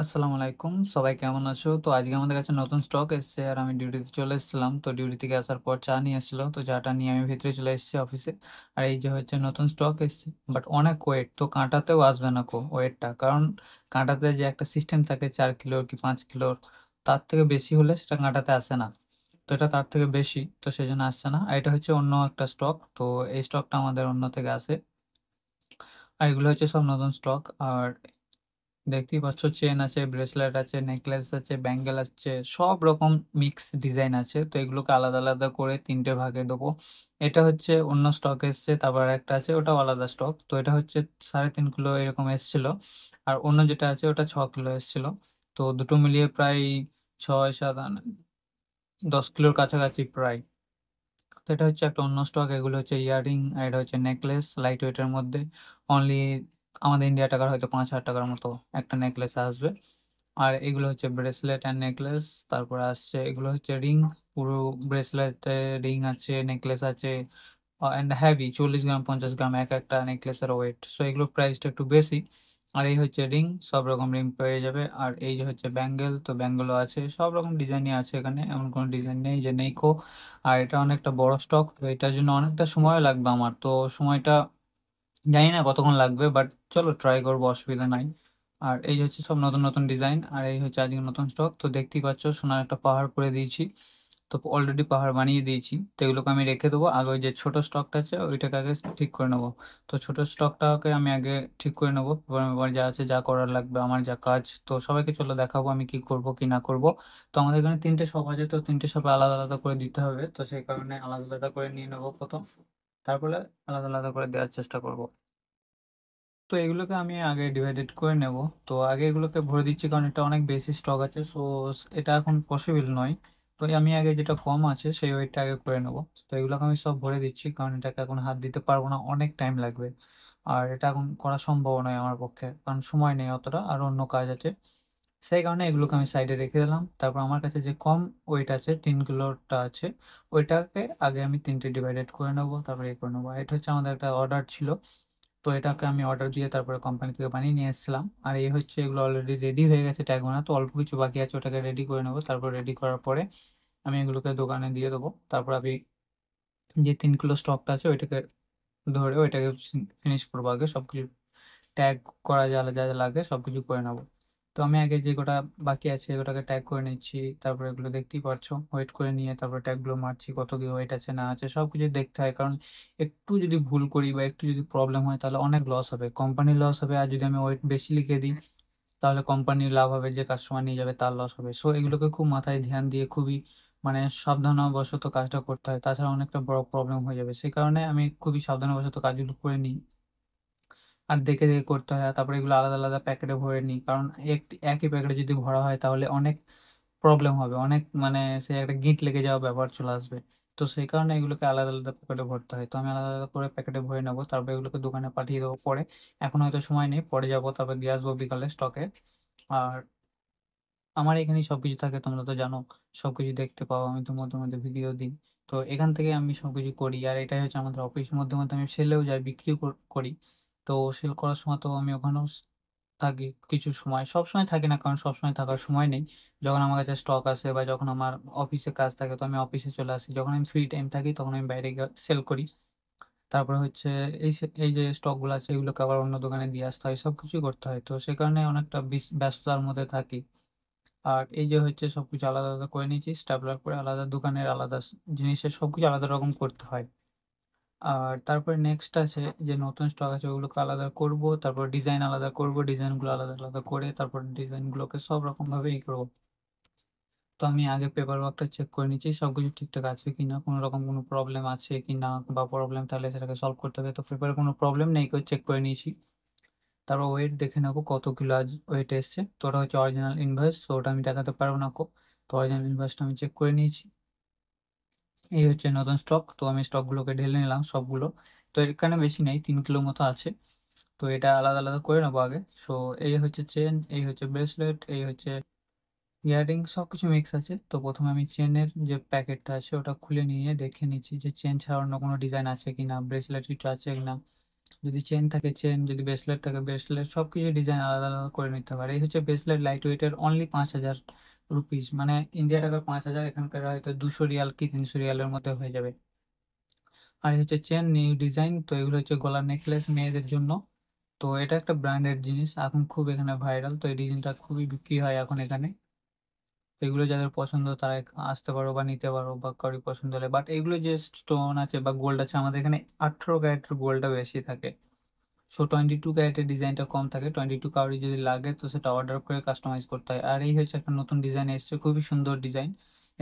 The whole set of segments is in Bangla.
আসসালামু আলাইকুম সবাই কেমন আছো তো আজকে আমাদের কাছে নতুন স্টক এসছে আর আমি ডিউটিতে চলে এসেছিলাম তো ডিউটি থেকে আসার পর চা নিয়ে এসেছিলো তো চাটা নিয়ে আমি ভিতরে চলে এসেছি অফিসে আর এই যে হচ্ছে নতুন স্টক এসছে বাট অনেক ওয়েট তো কাঁটাতেও আসবে না কো ওয়েটটা কারণ কাঁটাতে যে একটা সিস্টেম থাকে চার কিলোর কি পাঁচ কিলোর তার থেকে বেশি হলে সেটা কাঁটাতে আসে না তো এটা তার থেকে বেশি তো সেই জন্য আসছে না আর এটা হচ্ছে অন্য একটা স্টক তো এই স্টকটা আমাদের অন্য থেকে আসে আর এগুলো হচ্ছে সব নতুন স্টক আর দেখতেই পাচ্ছ চেন আছে ব্রেসলেট আছে নেকলেস আছে ব্যাঙ্গেল আছে সব রকম মিক্স ডিজাইন আছে তো এগুলোকে আলাদা আলাদা করে তিনটে ভাগে দেবো এটা হচ্ছে অন্য স্টক এসছে তারপর একটা আছে ওটাও আলাদা স্টক তো এটা হচ্ছে সাড়ে তিন কিলো এরকম এসছিল আর অন্য যেটা আছে ওটা ছ কিলো এসছিল তো দুটো মিলিয়ে প্রায় ছয় সাত দশ কিলোর কাছাকাছি প্রায় তো এটা হচ্ছে একটা অন্য স্টক এগুলো হচ্ছে ইয়াররিং আর এটা হচ্ছে নেকলেস লাইট ওয়েটের মধ্যে অনলি আমাদের ইন্ডিয়া টাকার হয়তো পাঁচ হাজার টাকার মতো একটা নেকলেস আসবে আর এগুলো হচ্ছে ব্রেসলেট অ্যান্ড নেকলেস তারপরে আসছে এগুলো হচ্ছে রিং পুরো ব্রেসলেটে রিং আছে নেকলেস আছে অ্যান্ড হ্যাভি চল্লিশ গ্রাম পঞ্চাশ গ্রাম এক একটা নেকলেসের ওয়েট সো এগুলোর প্রাইসটা একটু বেশি আর এই হচ্ছে রিং সব রকম রিং পেয়ে যাবে আর এই যে হচ্ছে ব্যাঙ্গেল তো ব্যাঙ্গেলও আছে সব রকম ডিজাইনই আছে এখানে এমন কোনো ডিজাইন নেই যে নেইকো আর এটা অনেকটা বড় স্টক তো এটার জন্য অনেকটা সময় লাগবে আমার তো সময়টা জানি না কতক্ষণ লাগবে বাট চলো ট্রাই করবো অসুবিধা নাই আর এই হচ্ছে সব নতুন নতুন ডিজাইন আর এই হচ্ছে আজকে নতুন স্টক তো দেখতেই পাচ্ছ সোনার একটা পাহাড় করে দিয়েছি তো অলরেডি পাহাড় বানিয়ে দিয়েছি তো এগুলোকে আমি রেখে দেবো আগে ওই যে ছোটো স্টকটা আছে ওইটাকে আগে ঠিক করে নেবো তো ছোটো স্টকটাকে আমি আগে ঠিক করে নেবো এবার যা আছে যা করার লাগবে আমার যা কাজ তো সবাইকে চলো দেখাবো আমি কি করব কি না করব তো আমাদের এখানে তিনটে সব আছে তো তিনটে সবাই আলাদা আলাদা করে দিতে হবে তো সেই কারণে আলাদা আলাদা করে নিয়ে নেবো প্রথম তারপরে আলাদা আলাদা করে দেওয়ার চেষ্টা করব তো এগুলোকে আমি আগে ডিভাইডেড করে নেব তো আগে এগুলোকে ভরে দিচ্ছি কারণ এটা অনেক বেশি স্টক আছে সো এটা এখন পসিবল নয় তো আমি আগে যেটা কম আছে সেই ওয়েটটা আগে করে নেব তো এগুলোকে আমি সব ভরে দিচ্ছি কারণ এটাকে এখন হাত দিতে পারবো না অনেক টাইম লাগবে আর এটা এখন করা সম্ভব নয় আমার পক্ষে কারণ সময় নেই অতটা আর অন্য কাজ আছে সেই কারণে এগুলোকে আমি সাইডে রেখে দিলাম তারপর আমার কাছে যে কম ওয়েট আছে তিন কিলোটা আছে ওইটাকে আগে আমি তিনটে ডিভাইডেড করে নেবো তারপরে এ করে নেবো এটা হচ্ছে আমাদের একটা অর্ডার ছিল তো এটাকে আমি অর্ডার দিয়ে তারপরে কোম্পানি থেকে বানিয়ে নিয়ে এসেছিলাম আর এই হচ্ছে এগুলো অলরেডি রেডি হয়ে গেছে ট্যাগ বানা তো অল্প কিছু বাকি আছে ওটাকে রেডি করে নেবো তারপর রেডি করার পরে আমি এগুলোকে দোকানে দিয়ে দেবো তারপর আমি যে তিন কিলো স্টকটা আছে ওইটাকে ধরে ওইটাকে ফিনিশ করবো আগে সব কিছু ট্যাগ করা যা যা লাগে সব কিছু করে নেবো তো আমি আগে যে গোটা বাকি আছে ওটাকে ট্যাগ করে নিচ্ছি তারপরে এগুলো দেখতেই পাচ্ছ ওয়েট করে নিয়ে তারপরে ট্যাগগুলো মারছি কত কি ওয়েট আছে না আছে সব কিছু দেখতে হয় কারণ একটু যদি ভুল করি বা একটু যদি প্রবলেম হয় তাহলে অনেক লস হবে কোম্পানির লস হবে আর যদি আমি ওয়েট বেশি লিখে দিই তাহলে কোম্পানির লাভ হবে যে কাস্টমার নিয়ে যাবে তার লস হবে সো এগুলোকে খুব মাথায় ধ্যান দিয়ে খুবই মানে সাবধানবশত কাজটা করতে হয় তাছাড়া অনেকটা বড় প্রবলেম হয়ে যাবে সেই কারণে আমি খুবই সাবধানবশত কাজগুলো করে নিই আর দেখে দেখে করতে হয় তারপরে এগুলো আলাদা আলাদা প্যাকেটে ভরে নিই কারণ একটি একই প্যাকেটে যদি ভরা হয় তাহলে অনেক প্রবলেম হবে অনেক মানে সে একটা গিট লেগে যাওয়া ব্যাপার চলে আসবে তো সেই কারণে এগুলোকে আলাদা আলাদা প্যাকেটে ভরতে হয় তো আমি আলাদা আলাদা করে প্যাকেটে ভরে নেবো তারপরে এগুলোকে দোকানে পাঠিয়ে দেবো পরে এখন হয়তো সময় নেই পরে যাবো তারপর দিয়ে আসবো বিকালে স্টকে আর আমার এখানেই সব কিছু থাকে তোমরা তো জানো সব কিছু দেখতে পাও আমি মধ্যে মধ্যে ভিডিও দিই তো এখান থেকে আমি সব কিছু করি আর এটাই হচ্ছে আমাদের অফিসের মধ্যে মধ্যে আমি সেলেও যাই বিক্রিও করি তো সেল করার সময় তো আমি ওখানেও থাকি কিছু সময় সব সময় থাকি না কারণ সব সময় থাকার সময় নেই যখন আমার কাছে স্টক আসে বা যখন আমার অফিসে কাজ থাকে তো আমি অফিসে চলে আসি যখন আমি ফ্রি টাইম থাকি তখন আমি বাইরে সেল করি তারপরে হচ্ছে এই এই যে স্টকগুলো আছে এগুলোকে আবার অন্য দোকানে দিয়ে আসতে হয় সব কিছুই করতে হয় তো সে কারণে অনেকটা ব্যস্ততার মধ্যে থাকি আর এই যে হচ্ছে সব কিছু আলাদা আলাদা করে নিয়েছি স্টাপলার করে আলাদা দোকানের আলাদা জিনিসের সব কিছু আলাদা রকম করতে হয় আর তারপরে নেক্সট আছে যে নতুন স্টক আছে ওগুলোকে আলাদা করব তারপর ডিজাইন আলাদা করব ডিজাইনগুলো আলাদা আলাদা করে তারপর ডিজাইনগুলোকে সব রকমভাবে ই করবো তো আমি আগে পেপার ওয়ার্কটা চেক করে নিচ্ছি সব কিছু ঠিকঠাক আছে কি না কোনো রকম কোনো প্রবলেম আছে কি না বা প্রবলেম তাহলে সেটাকে সলভ করতে হবে তো পেপারে কোনো প্রবলেম নেই কেউ চেক করে নিয়েছি তারপর ওয়েট দেখে নেবো কত কিলো আজ ওয়েট এসছে তো ওটা হচ্ছে অরিজিনাল ইনভয়েস তো ওটা আমি দেখাতে পারবো না তো অরিজিনাল ইনভয়েসটা আমি চেক করে নিয়েছি এই হচ্ছে নতুন স্টক তো আমি স্টকগুলোকে ঢেলে নিলাম সবগুলো তো এখানে বেশি নেই তিন কিলো মতো আছে তো এটা আলাদা আলাদা করে নেবো আগে সো এই হচ্ছে চেন এই হচ্ছে ব্রেসলেট এই হচ্ছে ইয়াররিং সব কিছু মিক্স আছে তো প্রথমে আমি চেনের যে প্যাকেটটা আছে ওটা খুলে নিয়ে দেখে নিচ্ছি যে চেন ছাড়া অন্য কোনো ডিজাইন আছে কি না ব্রেসলেট কিছু আছে কি না যদি চেন থাকে চেন যদি ব্রেসলেট থাকে ব্রেসলেট সব কিছু ডিজাইন আলাদা আলাদা করে নিতে পারে এই হচ্ছে ব্রেসলেট লাইট ওয়েটের অনলি পাঁচ হাজার রুপিস মানে ইন্ডিয়া টাকা পাঁচ হাজার এখানকার হয়তো দুশো রিয়াল কি তিনশো রিয়ালের মধ্যে হয়ে যাবে আর হচ্ছে চেন নিউ ডিজাইন তো এগুলো হচ্ছে গলার নেকলেস মেয়েদের জন্য তো এটা একটা ব্র্যান্ডেড জিনিস এখন খুব এখানে ভাইরাল তো এই ডিজাইনটা খুবই বিক্রি হয় এখন এখানে এগুলো যাদের পছন্দ তারা আসতে পারো বা নিতে পারো বা কারোর পছন্দ হলে বাট এগুলো যে স্টোন আছে বা গোল্ড আছে আমাদের এখানে আঠেরো ক্যারেটের গোল্ডটা বেশি থাকে সো টোয়েন্টি টু ক্যারেটের ডিজাইনটা কম থাকে টোয়েন্টি টু কাউরি যদি লাগে তো সেটা অর্ডার করে কাস্টমাইজ করতে হয় আর এই হচ্ছে একটা নতুন ডিজাইন এসছে খুবই সুন্দর ডিজাইন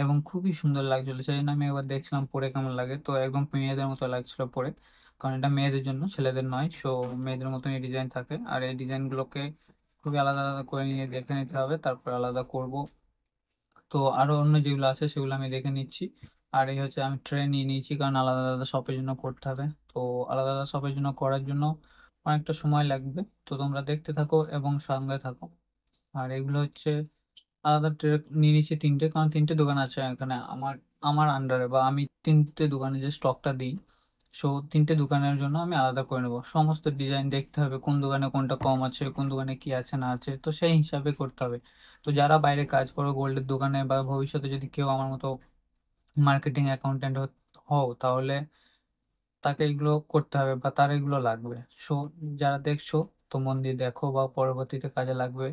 এবং খুবই সুন্দর লাগছিল সেই জন্য আমি একবার দেখছিলাম পরে কেমন লাগে তো একদম মেয়েদের মতো লাগছিলো পরে কারণ এটা মেয়েদের জন্য ছেলেদের নয় সো মেয়েদের মতন এই ডিজাইন থাকে আর এই ডিজাইনগুলোকে খুবই আলাদা আলাদা করে নিয়ে দেখে নিতে হবে তারপর আলাদা করব তো আরও অন্য যেগুলো আছে সেগুলো আমি দেখে নিচ্ছি আর এই হচ্ছে আমি ট্রেন নিয়ে নিয়েছি কারণ আলাদা আলাদা শপের জন্য করতে হবে তো আলাদা আলাদা শপের জন্য করার জন্য অনেকটা সময় লাগবে তো তোমরা দেখতে থাকো এবং সঙ্গে থাকো আর এগুলো হচ্ছে আলাদা ট্রেক নিয়ে নিচ্ছি তিনটে কারণ তিনটে দোকান আছে এখানে আমার আমার আন্ডারে বা আমি তিনটে দোকানে যে স্টকটা দিই সো তিনটে দোকানের জন্য আমি আলাদা করে নেবো সমস্ত ডিজাইন দেখতে হবে কোন দোকানে কোনটা কম আছে কোন দোকানে কি আছে না আছে তো সেই হিসাবে করতে হবে তো যারা বাইরে কাজ করো গোল্ডের দোকানে বা ভবিষ্যতে যদি কেউ আমার মতো মার্কেটিং অ্যাকাউন্টেন্ট হও তাহলে তাকে এগুলো করতে হবে বা তার এগুলো লাগবে সো যারা দেখছো তো মন দিয়ে দেখো বা পরবর্তীতে কাজে লাগবে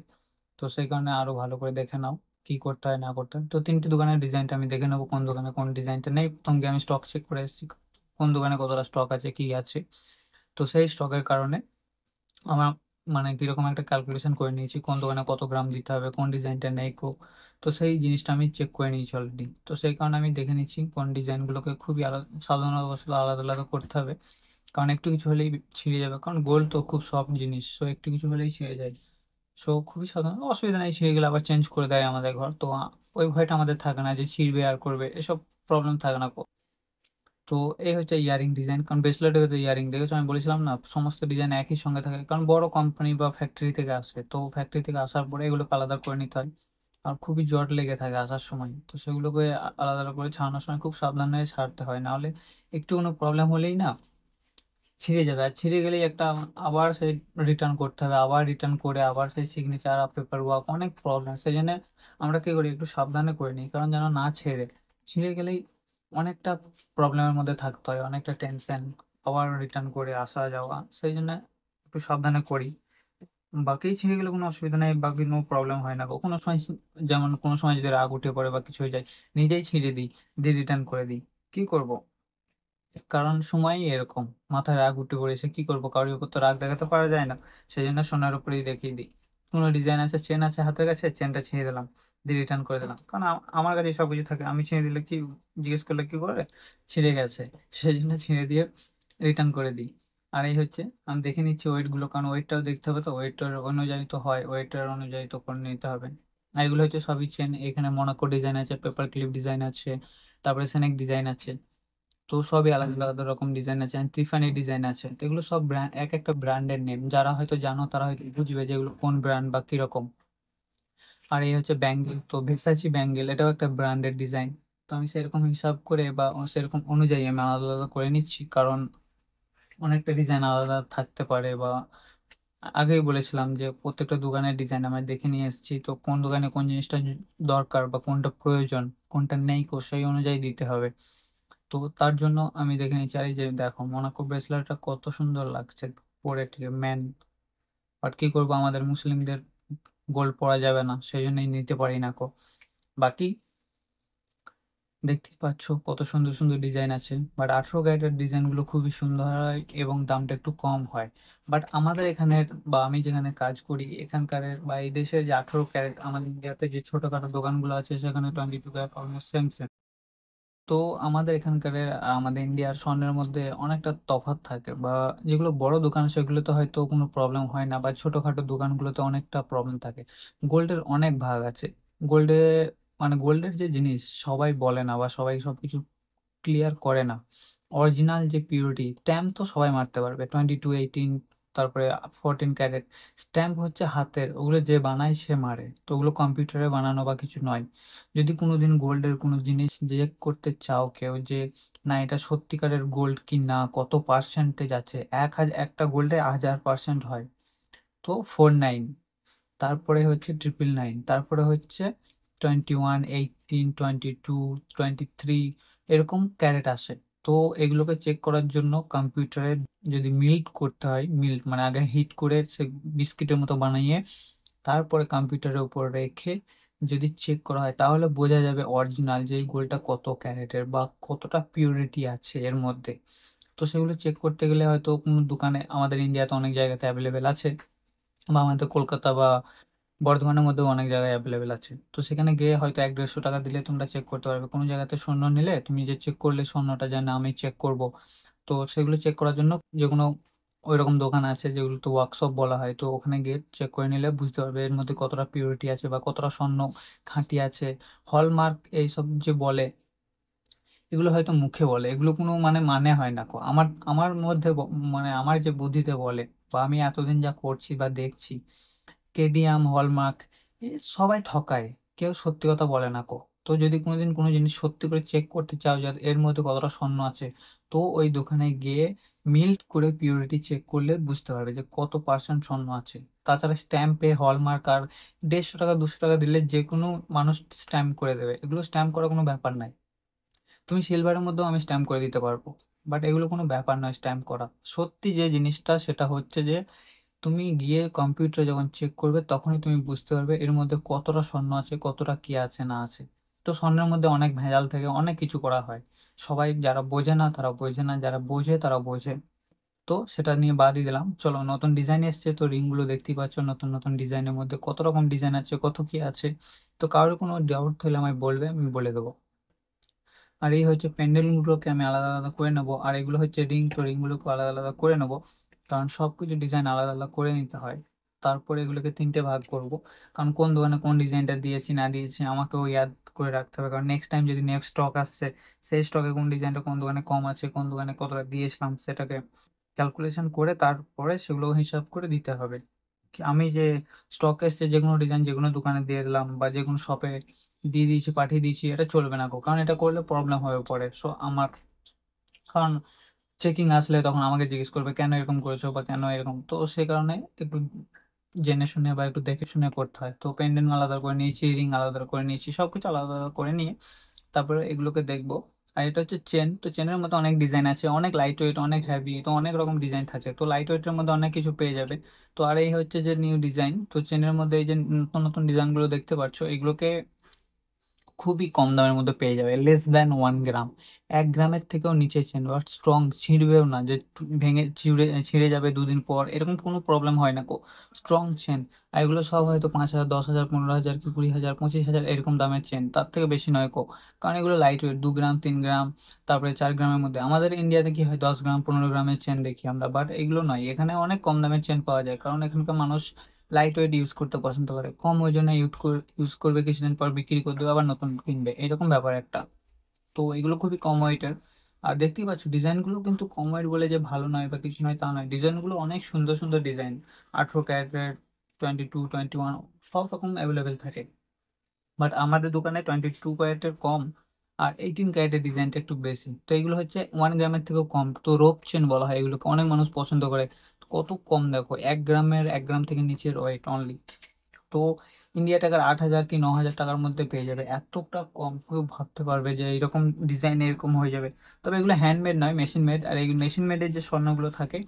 তো সেই কারণে আরও ভালো করে দেখে নাও কি করতে হয় না করতে হয় তো তিনটি দোকানের ডিজাইনটা আমি দেখে নেবো কোন দোকানে কোন ডিজাইনটা নেই প্রথম আমি স্টক চেক করে এসেছি কোন দোকানে কতটা স্টক আছে কি আছে তো সেই স্টকের কারণে আমার মানে কীরকম একটা ক্যালকুলেশন করে নিয়েছি কোন দোকানে কত গ্রাম দিতে হবে কোন ডিজাইনটা নেই কো তো সেই জিনিসটা আমি চেক করে নিয়েছি অলরেডি তো সেই কারণে আমি দেখে নিচ্ছি কোন ডিজাইনগুলোকে খুবই আলাদা সাধারণ অবস্থা আলাদা আলাদা করতে হবে কারণ একটু কিছু হলেই ছিঁড়ে যাবে কারণ গোল্ড তো খুব সফট জিনিস সো একটু কিছু হলেই ছিঁড়ে যায় সো খুবই সাধারণ অসুবিধা নেই ছিঁড়ে গেলে আবার চেঞ্জ করে দেয় আমাদের ঘর তো ওই ভয়টা আমাদের থাকে না যে ছিঁড়বে আর করবে এসব প্রবলেম থাকে না তো এই হচ্ছে ইয়ারিং ডিজাইন কারণ ব্রেসলেটে তো ইয়ারিং দেখেছো আমি বলেছিলাম না সমস্ত ডিজাইন একই সঙ্গে থাকে কারণ বড় কোম্পানি বা ফ্যাক্টরি থেকে আসে তো ফ্যাক্টরি থেকে আসার পরে এগুলো আলাদা করে নিতে হয় আর খুবই জট লেগে থাকে আসার সময় তো সেগুলোকে আলাদা আলাদা করে ছাড়ানোর সময় খুব সাবধানে ছাড়তে হয় নাহলে একটু কোনো প্রবলেম হলেই না ছিঁড়ে যাবে আর ছিঁড়ে গেলেই একটা আবার সেই রিটার্ন করতে হবে আবার রিটার্ন করে আবার সেই সিগনেচার আর পেপার ওয়ার্ক অনেক প্রবলেম সেই জন্য আমরা কী করি একটু সাবধানে করে নিই কারণ যেন না ছেড়ে ছিঁড়ে গেলেই অনেকটা প্রবলেমের মধ্যে থাকতে হয় অনেকটা টেনশন আবার রিটার্ন করে আসা যাওয়া সেই জন্য একটু সাবধানে করি বাকি ছিঁড়ে গেলে কোনো অসুবিধা নেই বাকি কোনো প্রবলেম হয় না কোনো সময় যেমন কোনো সময় যদি রাগ উঠে পড়ে বা কিছু হয়ে যায় নিজেই ছিঁড়ে দিই দিয়ে রিটার্ন করে দিই কি করব কারণ সময়ই এরকম মাথায় রাগ উঠে পড়েছে কি করব কারোর উপর তো রাগ দেখাতে পারা যায় না সেই জন্য সোনার উপরেই দেখিয়ে দিই কোনো ডিজাইন আছে চেন আছে হাতের কাছে চেনটা ছিঁড়ে দিলাম দিয়ে রিটার্ন করে দিলাম কারণ আমার কাছে সব কিছু থাকে আমি ছিঁড়ে দিলে কি জিজ্ঞেস করলে কি করে ছিঁড়ে গেছে সেই জন্য ছিঁড়ে দিয়ে রিটার্ন করে দিই আর এই হচ্ছে আমি দেখে নিচ্ছি ওয়েটগুলো কারণ ওয়েটটাও দেখতে হবে তো ওয়েটার অনুযায়ী তো হয় ওয়েটার অনুযায়ী তো করে নিতে হবে আর এগুলো হচ্ছে সবই চেন এখানে মোনাকো ডিজাইন আছে পেপার ক্লিপ ডিজাইন আছে তারপরে সেনেক ডিজাইন আছে তো সবই আলাদা আলাদা রকম ডিজাইন আছে ত্রিফানি ডিজাইন আছে তো এগুলো সব ব্র্যান্ড এক একটা ব্র্যান্ডের নেম যারা হয়তো জানো তারা হয়তো বুঝবে যে এগুলো কোন ব্র্যান্ড বা কীরকম আর এই হচ্ছে ব্যাঙ্গেল তো ভেসাচি ব্যাঙ্গেল এটাও একটা ব্র্যান্ডের ডিজাইন তো আমি সেরকম হিসাব করে বা সেরকম অনুযায়ী আমি আলাদা আলাদা করে নিচ্ছি কারণ অনেকটা ডিজাইন আলাদা থাকতে পারে বা আগেই বলেছিলাম যে প্রত্যেকটা দোকানের ডিজাইন আমি দেখে নিয়ে এসেছি তো কোন দোকানে কোন জিনিসটা দরকার বা কোনটা প্রয়োজন কোনটা নেই কো সেই অনুযায়ী দিতে হবে তো তার জন্য আমি দেখে নিয়ে চাই যে দেখো মোনাকো ব্রেসলেটটা কত সুন্দর লাগছে পরে ঠিক ম্যান বাট কী করবো আমাদের মুসলিমদের গোল পরা যাবে না সেই জন্যই নিতে পারি না কো বাকি দেখতেই পাচ্ছ কত সুন্দর সুন্দর ডিজাইন আছে বাট আঠেরো ক্যারেটের ডিজাইনগুলো খুবই সুন্দর হয় এবং দামটা একটু কম হয় বাট আমাদের এখানে বা আমি যেখানে কাজ করি এখানকার বা এই দেশের যে আঠেরো ক্যারেট আমাদের ইন্ডিয়াতে যে ছোটোখাটো দোকানগুলো আছে সেখানে twenty two carat almost same same তো আমাদের এখানকার আমাদের ইন্ডিয়ার স্বর্ণের মধ্যে অনেকটা তফাৎ থাকে বা যেগুলো বড় দোকান সেগুলোতে হয়তো কোনো প্রবলেম হয় না বা ছোটোখাটো দোকানগুলোতে অনেকটা প্রবলেম থাকে গোল্ডের অনেক ভাগ আছে গোল্ডে মানে গোল্ডের যে জিনিস সবাই বলে না বা সবাই সব কিছু ক্লিয়ার করে না অরিজিনাল যে পিউরিটি স্ট্যাম্প তো সবাই মারতে পারবে টোয়েন্টি টু এইটিন তারপরে ফোরটিন ক্যারেট স্ট্যাম্প হচ্ছে হাতের ওগুলো যে বানায় সে মারে তো ওগুলো কম্পিউটারে বানানো বা কিছু নয় যদি কোনো দিন গোল্ডের কোনো জিনিস যে করতে চাও কেউ যে না এটা সত্যিকারের গোল্ড কি না কত পার্সেন্টেজ আছে এক হাজার একটা গোল্ডে হাজার পার্সেন্ট হয় তো ফোর নাইন তারপরে হচ্ছে ট্রিপল নাইন তারপরে হচ্ছে twenty one eighteen twenty two twenty three এরকম ক্যারেট আসে তো এগুলোকে চেক করার জন্য কম্পিউটারে যদি মিল্ট করতে হয় মিল্ট মানে আগে হিট করে সে বিস্কিটের মতো বানিয়ে তারপরে কম্পিউটারের উপর রেখে যদি চেক করা হয় তাহলে বোঝা যাবে অরিজিনাল যে গোলটা কত ক্যারেটের বা কতটা পিউরিটি আছে এর মধ্যে তো সেগুলো চেক করতে গেলে হয়তো কোনো দোকানে আমাদের ইন্ডিয়াতে অনেক জায়গাতে অ্যাভেলেবেল আছে বা আমাদের কলকাতা বা বর্ধমানের মধ্যেও অনেক জায়গায় অ্যাভেলেবেল আছে তো সেখানে গিয়ে হয়তো এক দেড়শো টাকা দিলে তোমরা চেক করতে পারবে কোনো জায়গাতে শূন্য নিলে তুমি যে চেক করলে শূন্যটা যে না আমি চেক করব তো সেগুলো চেক করার জন্য যে কোনো ওই রকম দোকান আছে যেগুলো তো ওয়ার্কশপ বলা হয় তো ওখানে গিয়ে চেক করে নিলে বুঝতে পারবে এর মধ্যে কতটা পিউরিটি আছে বা কতটা স্বর্ণ খাঁটি আছে হলমার্ক এইসব যে বলে এগুলো হয়তো মুখে বলে এগুলো কোনো মানে মানে হয় না আমার আমার মধ্যে মানে আমার যে বুদ্ধিতে বলে বা আমি এতদিন যা করছি বা দেখছি কেডিএম হলমার্ক সবাই ঠকায় কেউ সত্যি কথা বলে না কো তো যদি কোনোদিন কোনো জিনিস সত্যি করে চেক করতে চাও যে এর মধ্যে কতটা স্বর্ণ আছে তো ওই দোকানে গিয়ে মিল্ট করে পিউরিটি চেক করলে বুঝতে পারবে যে কত পার্সেন্ট স্বর্ণ আছে তাছাড়া স্ট্যাম্পে হলমার্ক আর দেড়শো টাকা দুশো টাকা দিলে যে কোনো মানুষ স্ট্যাম্প করে দেবে এগুলো স্ট্যাম্প করার কোনো ব্যাপার নাই তুমি সিলভারের মধ্যেও আমি স্ট্যাম্প করে দিতে পারবো বাট এগুলো কোনো ব্যাপার নয় স্ট্যাম্প করা সত্যি যে জিনিসটা সেটা হচ্ছে যে তুমি গিয়ে কম্পিউটারে যখন চেক করবে তখনই তুমি বুঝতে পারবে এর মধ্যে কতটা স্বর্ণ আছে কতটা কী আছে না আছে তো স্বর্ণের মধ্যে অনেক ভেজাল থাকে অনেক কিছু করা হয় সবাই যারা বোঝে না তারা বোঝে না যারা বোঝে তারা বোঝে তো সেটা নিয়ে বাদই দিলাম চলো নতুন ডিজাইন এসছে তো রিংগুলো দেখতেই পাচ্ছ নতুন নতুন ডিজাইনের মধ্যে কত রকম ডিজাইন আছে কত কি আছে তো কারোর কোনো ডাউট থাকলে আমায় বলবে আমি বলে দেবো আর এই হচ্ছে প্যান্ডেলগুলোকে আমি আলাদা আলাদা করে নেবো আর এগুলো হচ্ছে রিং তো রিংগুলোকে আলাদা আলাদা করে নেবো কারণ সব কিছু ডিজাইন আলাদা আলাদা করে নিতে হয় তারপরে এগুলোকে তিনটে ভাগ করব কারণ কোন দোকানে কোন ডিজাইনটা দিয়েছি না দিয়েছি আমাকেও ইয়াদ করে রাখতে হবে কারণ নেক্সট টাইম যদি নেক্সট স্টক আসছে সেই স্টকে কোন ডিজাইনটা কোন দোকানে কম আছে কোন দোকানে কতটা দিয়েছিলাম সেটাকে ক্যালকুলেশন করে তারপরে সেগুলো হিসাব করে দিতে হবে আমি যে স্টক এসছে যে কোনো ডিজাইন যে কোনো দোকানে দিয়ে দিলাম বা যে কোনো শপে দিয়ে দিয়েছি পাঠিয়ে দিয়েছি এটা চলবে না কারণ এটা করলে প্রবলেম হয়ে পড়ে সো আমার কারণ চেকিং আসলে তখন আমাকে জিজ্ঞেস করবে কেন এরকম করেছো বা কেন এরকম তো সে কারণে একটু জেনে শুনে বা একটু দেখে শুনে করতে হয় তো পেন্ডেন্ট আলাদা করে নিয়েছি রিং আলাদা করে নিয়েছি সব কিছু আলাদা আলাদা করে নিয়ে তারপরে এগুলোকে দেখবো আর এটা হচ্ছে চেন তো চেনের মধ্যে অনেক ডিজাইন আছে অনেক লাইট ওয়েট অনেক হ্যাভি তো অনেক রকম ডিজাইন থাকে তো লাইট ওয়েটের মধ্যে অনেক কিছু পেয়ে যাবে তো আর এই হচ্ছে যে নিউ ডিজাইন তো চেনের মধ্যে এই যে নতুন নতুন ডিজাইনগুলো দেখতে পাচ্ছ এগুলোকে খুবই কম দামের মধ্যে পেয়ে যাবে লেস দ্যান ওয়ান গ্রাম এক গ্রামের থেকেও নিচে চেন বা স্ট্রং ছিঁড়বেও না যে ভেঙে ছিঁড়ে ছিঁড়ে যাবে দুদিন পর এরকম কোনো প্রবলেম হয় না কো স্ট্রং চেন আর এগুলো সব হয়তো পাঁচ হাজার দশ হাজার পনেরো হাজার কি কুড়ি হাজার পঁচিশ হাজার এরকম দামের চেন তার থেকে বেশি নয় কো কারণ এগুলো লাইট ওয়েট দু গ্রাম তিন গ্রাম তারপরে চার গ্রামের মধ্যে আমাদের ইন্ডিয়াতে কি হয় দশ গ্রাম পনেরো গ্রামের চেন দেখি আমরা বাট এগুলো নয় এখানে অনেক কম দামের চেন পাওয়া যায় কারণ এখানকার মানুষ লাইট ওয়েট ইউজ করতে পছন্দ করে কম ওজনে ইউজ করবে কিছুদিন পর বিক্রি করে দেবে আবার নতুন কিনবে এরকম ব্যাপার একটা তো এগুলো খুবই কম ওয়েটের আর দেখতেই পাচ্ছ ডিজাইনগুলো কিন্তু কম ওয়েট বলে যে ভালো নয় বা কিছু নয় তা নয় ডিজাইনগুলো অনেক সুন্দর সুন্দর ডিজাইন আঠেরো carat twenty two twenty one সব রকম অ্যাভেলেবেল থাকে বাট আমাদের দোকানে টোয়েন্টি টু ক্যারেটের কম আর এইটিন ক্যারেটের ডিজাইনটা একটু বেশি তো এগুলো হচ্ছে ওয়ান গ্রামের থেকেও কম তো রোপ চেন বলা হয় এগুলোকে অনেক মানুষ পছন্দ করে কত কম দেখো এক গ্রামের এক গ্রাম থেকে নিচের ওয়েট অনলি তো ইন্ডিয়া টাকার আট হাজার কি ন হাজার টাকার মধ্যে পেয়ে যাবে এতটা কম কেউ ভাবতে পারবে যে এরকম ডিজাইন এরকম হয়ে যাবে তবে এগুলো হ্যান্ডমেড নয় মেশিন মেড আর এই মেশিন মেডের যে স্বর্ণগুলো থাকে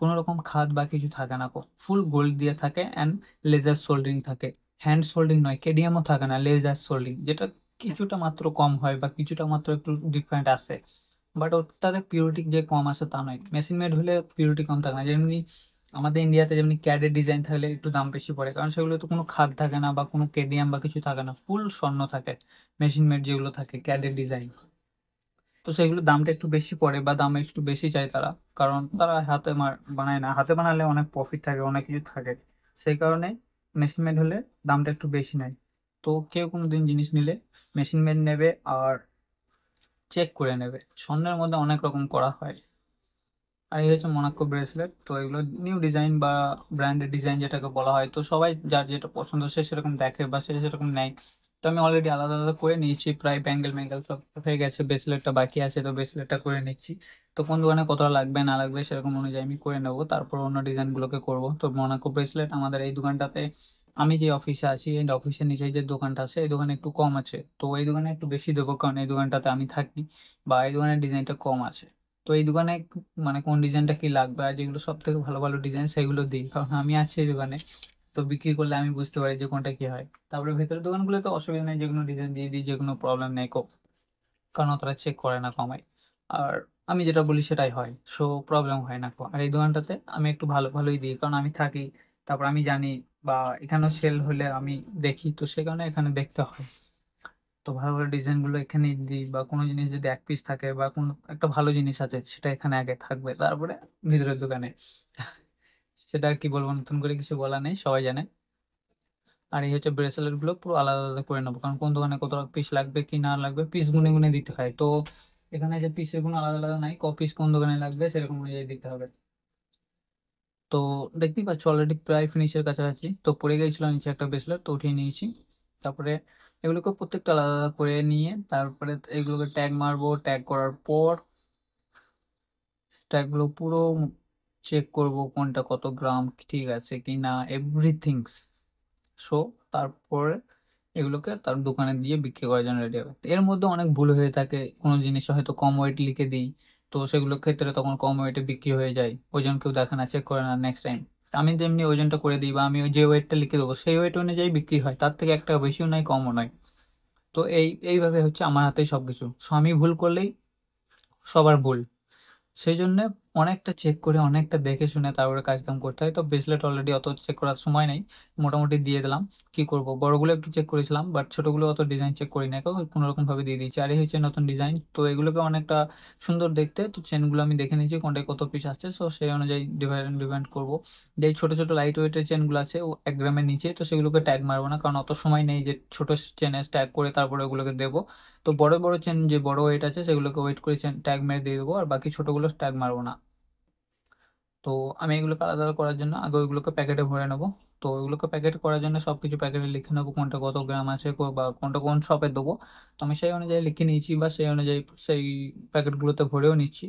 কোনো রকম খাদ বা কিছু থাকে না ফুল গোল্ড দিয়ে থাকে অ্যান্ড লেজার সোল্ডিং থাকে হ্যান্ড সোল্ডিং নয় কেডিএমও থাকে না লেজার সোল্ডিং যেটা কিছুটা মাত্র কম হয় বা কিছুটা মাত্র একটু ডিফারেন্ট আসে বাট ওটাতে পিউরিটি যে কম আসে তা নয় মেশিন মেড হলে পিউরিটি কম থাকে না যেমনি আমাদের ইন্ডিয়াতে যেমনি ক্যাডের ডিজাইন থাকলে একটু দাম বেশি পড়ে কারণ সেগুলো তো কোনো খাদ থাকে না বা কোনো কেডিএম বা কিছু থাকে না ফুল স্বর্ণ থাকে মেশিন মেড যেগুলো থাকে ক্যাডের ডিজাইন তো সেগুলো দামটা একটু বেশি পড়ে বা দাম একটু বেশি চায় তারা কারণ তারা হাতে বানায় না হাতে বানালে অনেক প্রফিট থাকে অনেক কিছু থাকে সেই কারণে মেশিন মেড হলে দামটা একটু বেশি নেয় তো কেউ কোনো দিন জিনিস নিলে মেশিন মেড নেবে আর চেক করে নেবে স্বর্ণের মধ্যে অনেক রকম করা হয় আর এই হচ্ছে মোনাক্কো ব্রেসলেট তো এগুলো নিউ ডিজাইন বা ব্র্যান্ডের ডিজাইন যেটাকে বলা হয় তো সবাই যার যেটা পছন্দ সে সেরকম দেখে বা সে সেরকম নেয় তো আমি অলরেডি আলাদা আলাদা করে নিয়েছি প্রায় ব্যাঙ্গেল ম্যাঙ্গেল সব হয়ে গেছে ব্রেসলেটটা বাকি আছে তো ব্রেসলেটটা করে নিচ্ছি তো কোন দোকানে কতটা লাগবে না লাগবে সেরকম অনুযায়ী আমি করে নেবো তারপর অন্য ডিজাইনগুলোকে করব তো মোনাকো ব্রেসলেট আমাদের এই দোকানটাতে আমি যে অফিসে আছি এন্ড অফিসের নিচে যে দোকানটা আছে এই দোকানে একটু কম আছে তো এই দোকানে একটু বেশি দেবো কারণ এই দোকানটাতে আমি থাকি বা এই দোকানের ডিজাইনটা কম আছে তো এই দোকানে মানে কোন ডিজাইনটা কি লাগবে আর যেগুলো সব থেকে ভালো ভালো ডিজাইন সেগুলো দিই কারণ আমি আছি এই দোকানে তো বিক্রি করলে আমি বুঝতে পারি যে কোনটা কি হয় তারপরে ভেতরের দোকানগুলোতে অসুবিধা নেই যে কোনো ডিজাইন দিয়ে দিই যে কোনো প্রবলেম নেই কো কারণ অতটা চেক করে না কমায় আর আমি যেটা বলি সেটাই হয় সো প্রবলেম হয় না আর এই দোকানটাতে আমি একটু ভালো ভালোই দিই কারণ আমি থাকি তারপর আমি জানি বা এখানেও সেল হলে আমি দেখি তো সে কারণে এখানে দেখতে হয় তো ভালো ভালো ডিজাইনগুলো এখানেই দিই বা কোনো জিনিস যদি এক পিস থাকে বা কোনো একটা ভালো জিনিস আছে সেটা এখানে আগে থাকবে তারপরে ভিতরের দোকানে সেটা আর কি বলবো নতুন করে কিছু বলা নেই সবাই জানে আর এই হচ্ছে ব্রেসলেটগুলো পুরো আলাদা আলাদা করে নেবো কারণ কোন দোকানে কত পিস লাগবে কি না লাগবে পিস গুনে গুনে দিতে হয় তো এখানে যে পিসের কোনো আলাদা আলাদা নাই ক পিস কোন দোকানে লাগবে সেরকম অনুযায়ী দিতে হবে তো দেখতেই পাচ্ছ অলরেডি প্রায় ফিনিশের কাছাকাছি তো পড়ে গেছিলো নিচে একটা ব্রেসলেট তো উঠিয়ে নিয়েছি তারপরে এগুলোকে প্রত্যেকটা আলাদা আলাদা করে নিয়ে তারপরে এগুলোকে ট্যাগ মারবো ট্যাগ করার পর ট্যাগগুলো পুরো চেক করব কোনটা কত গ্রাম ঠিক আছে কি না এভরিথিংস সো তারপরে এগুলোকে তার দোকানে দিয়ে বিক্রি করার জন্য রেডি হবে এর মধ্যে অনেক ভুল হয়ে থাকে কোনো জিনিস হয়তো কম ওয়েট লিখে দিই তো সেগুলোর ক্ষেত্রে তখন কম ওয়েটে বিক্রি হয়ে যায় ওজন কেউ দেখে না চেক করে না নেক্সট টাইম আমি যেমনি ওজনটা করে দিই বা আমি যে ওয়েটটা লিখে দেবো সেই ওয়েট অনুযায়ী বিক্রি হয় তার থেকে একটা বেশিও নয় কমও নয় তো এই এইভাবে হচ্ছে আমার হাতেই সব কিছু স্বামী ভুল করলেই সবার ভুল সেই জন্যে অনেকটা চেক করে অনেকটা দেখে শুনে তারপরে কাজকাম করতে হয় তো ব্রেসলেট অলরেডি অত চেক করার সময় নেই মোটামুটি দিয়ে দিলাম কি করব বড়গুলো একটু চেক করেছিলাম বাট ছোটোগুলো অত ডিজাইন চেক করি না কেউ কোনোরকমভাবে দিয়ে দিয়েছি আর এই হচ্ছে নতুন ডিজাইন তো এগুলোকে অনেকটা সুন্দর দেখতে তো চেনগুলো আমি দেখে নিয়েছি কোনটায় কত পিস আছে সো সেই অনুযায়ী ডিভাইড ডিভাইড করবো যে ছোটো ছোটো লাইট ওয়েটের চেনগুলো আছে ও এক গ্রামের নিচে তো সেগুলোকে ট্যাগ মারবো না কারণ অত সময় নেই যে ছোটো চেনে ট্যাগ করে তারপরে ওগুলোকে দেবো তো বড় বড় চেন যে বড় ওয়েট আছে সেগুলোকে ওয়েট করে চেন ট্যাগ মেরে দিয়ে দেবো আর বাকি ছোটোগুলো ট্যাগ মারবো না তো আমি এগুলোকে আলাদা আলাদা করার জন্য আগে ওইগুলোকে প্যাকেটে ভরে নেবো তো ওইগুলোকে প্যাকেট করার জন্য সব কিছু প্যাকেটে লিখে নেবো কোনটা কত গ্রাম আছে বা কোনটা কোন শপে দেবো তো আমি সেই অনুযায়ী লিখে নিয়েছি বা সেই অনুযায়ী সেই প্যাকেটগুলোতে ভরেও নিচ্ছি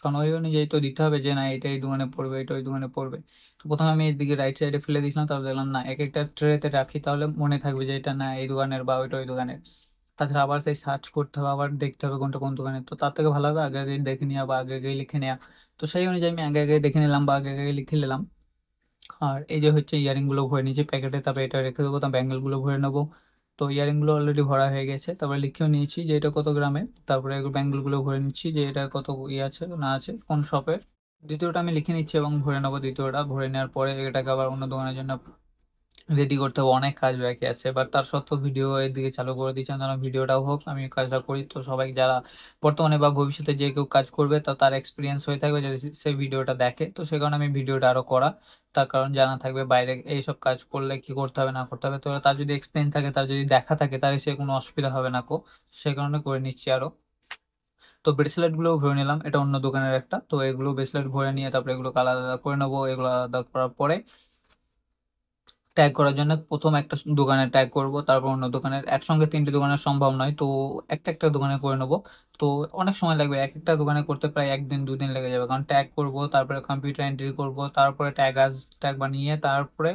কারণ ওই অনুযায়ী তো দিতে হবে যে না এটা এই দোকানে পড়বে এটা ওই দোকানে পড়বে তো প্রথমে আমি এদিকে রাইট সাইডে ফেলে দিয়েছিলাম তারপর দেখলাম না এক একটা ট্রেতে রাখি তাহলে মনে থাকবে যে এটা না এই দোকানের বা ওইটা ওই দোকানের তাছাড়া আবার সেই সার্চ করতে হবে আবার দেখতে হবে কোনটা কোন দোকানে তো তার থেকে ভালো হবে আগে আগে দেখে নেওয়া বা আগে আগে লিখে নেওয়া তো সেই অনুযায়ী আমি আগে আগে দেখে নিলাম বা আগে আগে লিখে নিলাম আর এই যে হচ্ছে ইয়ারিংগুলো ভরে নিয়েছি প্যাকেটে তারপরে এটা রেখে দেবো তারপর ব্যাঙ্গেলগুলো ভরে নেবো তো ইয়ারিংগুলো অলরেডি ভরা হয়ে গেছে তারপরে লিখেও নিয়েছি যে এটা কত গ্রামে তারপরে ব্যাঙ্গেলগুলো ভরে নিচ্ছি যে এটা কত ইয়ে আছে না আছে কোন শপের দ্বিতীয়টা আমি লিখে নিচ্ছি এবং ভরে নেবো দ্বিতীয়টা ভরে নেওয়ার পরে এটাকে আবার অন্য দোকানের জন্য রেডি করতে হবে অনেক কাজ বাকি আছে বাট তার সত্ত্বেও ভিডিও এর দিকে চালু করে দিয়েছেন যেন ভিডিওটাও হোক আমি কাজটা করি তো সবাই যারা বর্তমানে বা ভবিষ্যতে যে কেউ কাজ করবে তা তার এক্সপিরিয়েন্স হয়ে থাকবে যদি সে ভিডিওটা দেখে তো সে কারণে আমি ভিডিওটা আরও করা তার কারণ জানা থাকবে বাইরে এইসব কাজ করলে কি করতে হবে না করতে হবে তো তার যদি এক্সপ্লেন থাকে তার যদি দেখা থাকে তাহলে সে কোনো অসুবিধা হবে না কো সে কারণে করে নিচ্ছি আরও তো ব্রেসলেটগুলো ভরে নিলাম এটা অন্য দোকানের একটা তো এগুলো ব্রেসলেট ভরে নিয়ে তারপরে এগুলো আলাদা করে নেবো এগুলো আলাদা করার পরে ট্যাগ করার জন্য প্রথম একটা দোকানে ট্যাগ করব তারপর অন্য দোকানের একসঙ্গে তিনটে দোকানে সম্ভব নয় তো একটা একটা দোকানে করে নেবো তো অনেক সময় লাগবে এক একটা দোকানে করতে প্রায় একদিন দুদিন লেগে যাবে কারণ ট্যাগ করব তারপরে কম্পিউটার এন্ট্রি করব তারপরে ট্যাগ আস ট্যাগ বানিয়ে তারপরে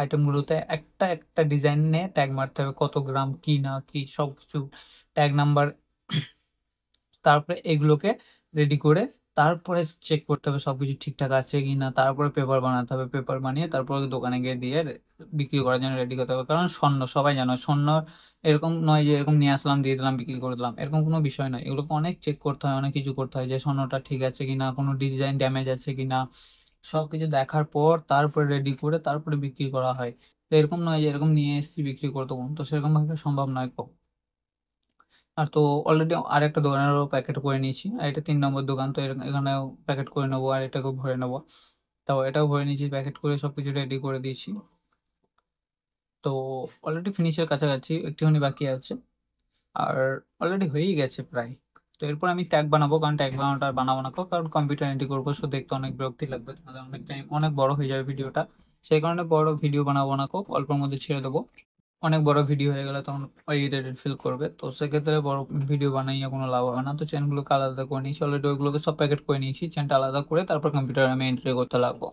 আইটেমগুলোতে একটা একটা ডিজাইন নিয়ে ট্যাগ মারতে হবে কত গ্রাম কি না কি সব কিছু ট্যাগ নাম্বার তারপরে এগুলোকে রেডি করে তারপরে চেক করতে হবে সব কিছু ঠিকঠাক আছে কি না তারপরে পেপার বানাতে হবে পেপার বানিয়ে তারপরে দোকানে গিয়ে দিয়ে বিক্রি করার জন্য রেডি করতে হবে কারণ স্বর্ণ সবাই জানো স্বর্ণ এরকম নয় যে এরকম নিয়ে আসলাম দিয়ে দিলাম বিক্রি করে দিলাম এরকম কোনো বিষয় নয় এগুলোকে অনেক চেক করতে হয় অনেক কিছু করতে হয় যে স্বর্ণটা ঠিক আছে কি না কোনো ডিজাইন ড্যামেজ আছে কি না সব কিছু দেখার পর তারপরে রেডি করে তারপরে বিক্রি করা হয় তো এরকম নয় যে এরকম নিয়ে এসেছি বিক্রি করতে তো সেরকমভাবে সম্ভব নয় আর তো অলরেডি আর একটা দোকানেরও প্যাকেট করে নিয়েছি আর এটা তিন নম্বর দোকান তো এখানেও প্যাকেট করে নেবো আর এটাকেও ভরে নেবো তাও এটাও ভরে নিয়েছি প্যাকেট করে সব কিছু রেডি করে দিয়েছি তো অলরেডি ফিনিশের কাছাকাছি একটুখানি বাকি আছে আর অলরেডি হয়েই গেছে প্রায় তো এরপর আমি ট্যাগ বানাবো কারণ ট্যাগ বানানোটা আর বানাবো না কারণ কম্পিউটার এন্ট্রি করবো সো দেখতে অনেক বিরক্তি লাগবে অনেক টাইম অনেক বড়ো হয়ে যাবে ভিডিওটা সেই কারণে বড় ভিডিও বানাবো না খুব অল্পের মধ্যে ছেড়ে দেবো অনেক বড় ভিডিও হয়ে গেলে তখন ইরিটেটেড ফিল করবে তো সেক্ষেত্রে বড় ভিডিও বানাইয়া কোনো লাভ হবে না তো চেনগুলোকে আলাদা করে নিয়েছি অলরেডি ওইগুলোকে সব প্যাকেট করে নিয়েছি চেনটা আলাদা করে তারপর কম্পিউটারে আমি এন্ট্রি করতে লাগবো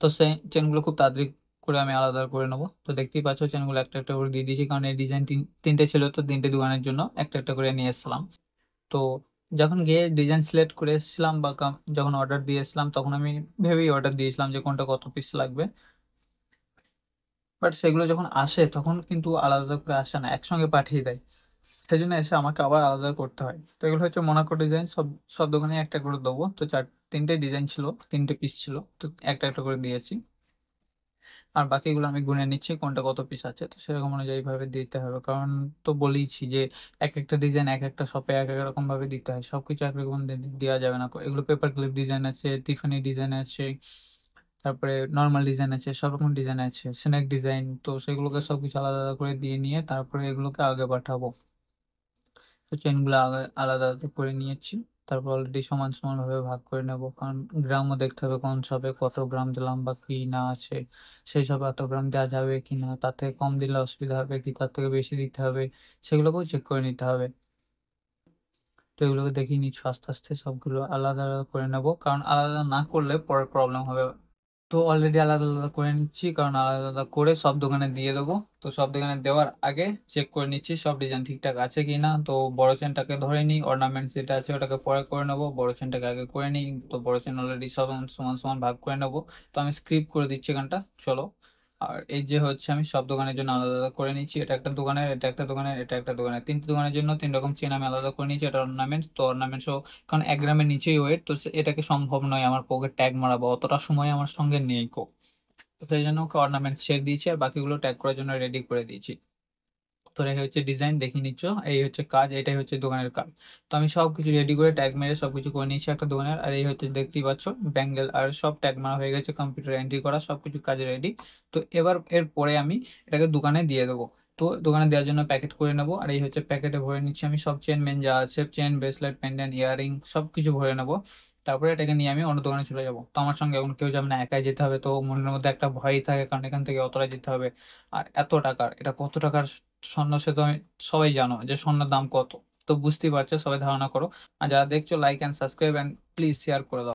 তো সে চেনগুলো খুব তাড়াতাড়ি করে আমি আলাদা করে নেবো তো দেখতেই পাচ্ছ চেনগুলো একটা একটা করে দিয়ে দিয়েছি কারণ এই ডিজাইন তিনটে ছিল তো তিনটে দোকানের জন্য একটা একটা করে নিয়ে এসেছিলাম তো যখন গিয়ে ডিজাইন সিলেক্ট করে এসেছিলাম বা যখন অর্ডার দিয়ে এসেছিলাম তখন আমি ভেবেই অর্ডার দিয়েছিলাম যে কোনটা কত পিস লাগবে বাট সেগুলো যখন আসে তখন কিন্তু আলাদা করে আসে না একসঙ্গে পাঠিয়ে দেয় সেই জন্য এসে আমাকে আবার আলাদা করতে হয় তো এগুলো হচ্ছে মোনাকো ডিজাইন সব সব দোকানে একটা করে দেবো তো চার তিনটে ডিজাইন ছিল তিনটে পিস ছিল তো একটা একটা করে দিয়েছি আর বাকিগুলো আমি গুনে নিচ্ছি কোনটা কত পিস আছে তো সেরকম অনুযায়ী ভাবে দিতে হবে কারণ তো বলেইছি যে এক একটা ডিজাইন এক একটা শপে এক এক রকম ভাবে দিতে হয় সব কিছু একরকম দেওয়া যাবে না এগুলো পেপার ক্লিপ ডিজাইন আছে টিফানি ডিজাইন আছে তারপরে নর্মাল ডিজাইন আছে সব রকম ডিজাইন আছে স্ন্যাক ডিজাইন তো সেগুলোকে সব কিছু আলাদা আলাদা করে দিয়ে নিয়ে তারপরে এগুলোকে আগে পাঠাবো তো চেনগুলো আগে আলাদা আলাদা করে নিয়েছি তারপর অলরেডি সমান সমানভাবে ভাগ করে নেব কারণ গ্রামও দেখতে হবে কোন সবে কত গ্রাম দিলাম বা কি না আছে সেই সব এত গ্রাম দেওয়া যাবে কি না তার থেকে কম দিলে অসুবিধা হবে কি তার থেকে বেশি দিতে হবে সেগুলোকেও চেক করে নিতে হবে তো এগুলোকে দেখিয়ে নিচ্ছ আস্তে আস্তে সবগুলো আলাদা আলাদা করে নেব কারণ আলাদা না করলে পরে প্রবলেম হবে তো অলরেডি আলাদা আলাদা করে নিচ্ছি কারণ আলাদা আলাদা করে সব দোকানে দিয়ে দেবো তো সব দোকানে দেওয়ার আগে চেক করে নিচ্ছি সব ডিজাইন ঠিকঠাক আছে কি না তো বড় চেনটাকে ধরে নিই অর্নামেন্টস যেটা আছে ওটাকে পরে করে নেবো বড় চেনটাকে আগে করে নিই তো বড় চেন অলরেডি সব সমান সমান ভাগ করে নেবো তো আমি স্ক্রিপ করে দিচ্ছি এখানটা চলো আর এই যে হচ্ছে আমি সব দোকানের জন্য আলাদা আলাদা করে নিচ্ছি এটা একটা দোকানের এটা একটা দোকানের এটা একটা দোকানের তিনটে দোকানের জন্য তিন রকম চেন আমি আলাদা করে নিয়েছি এটা অর্নামেন্টস তো ও কারণ এক গ্রামের নিচেই ওয়েট তো এটাকে সম্ভব নয় আমার পোকে ট্যাগ মারাবো অতটা সময় আমার সঙ্গে নেই কো তো সেই জন্য ওকে অর্নামেন্ট ছেড়ে দিয়েছি আর বাকিগুলো ট্যাগ করার জন্য রেডি করে দিয়েছি তো হচ্ছে ডিজাইন দেখে নিচ্ছ এই হচ্ছে কাজ এটাই হচ্ছে দোকানের কাজ তো আমি সব কিছু রেডি করে ট্যাগ মেরে সব কিছু করে নিয়েছি একটা দোকানের আর এই হচ্ছে দেখতেই পাচ্ছ ব্যাঙ্গেল আর সব ট্যাগ মারা হয়ে গেছে কম্পিউটার এন্ট্রি করা সব কিছু কাজ রেডি তো এবার এর পরে আমি এটাকে দোকানে দিয়ে দেবো তো দোকানে দেওয়ার জন্য প্যাকেট করে নেবো আর এই হচ্ছে প্যাকেটে ভরে নিচ্ছি আমি সব চেন মেন যা আছে চেন ব্রেসলেট প্যান্ডেন্ট ইয়াররিং সব কিছু ভরে নেবো তারপরে এটাকে নিয়ে আমি অন্য দোকানে চলে যাবো তো আমার সঙ্গে এখন কেউ যাবে না একাই যেতে হবে তো মনের মধ্যে একটা ভয় থাকে কারণ এখান থেকে অতটা যেতে হবে আর এত টাকার এটা কত টাকার স্বর্ণ সে তো সবাই জানো যে স্বর্ণের দাম কত তো বুঝতেই পারছো সবাই ধারণা করো আর যারা দেখছো like and subscribe and please share করে দাও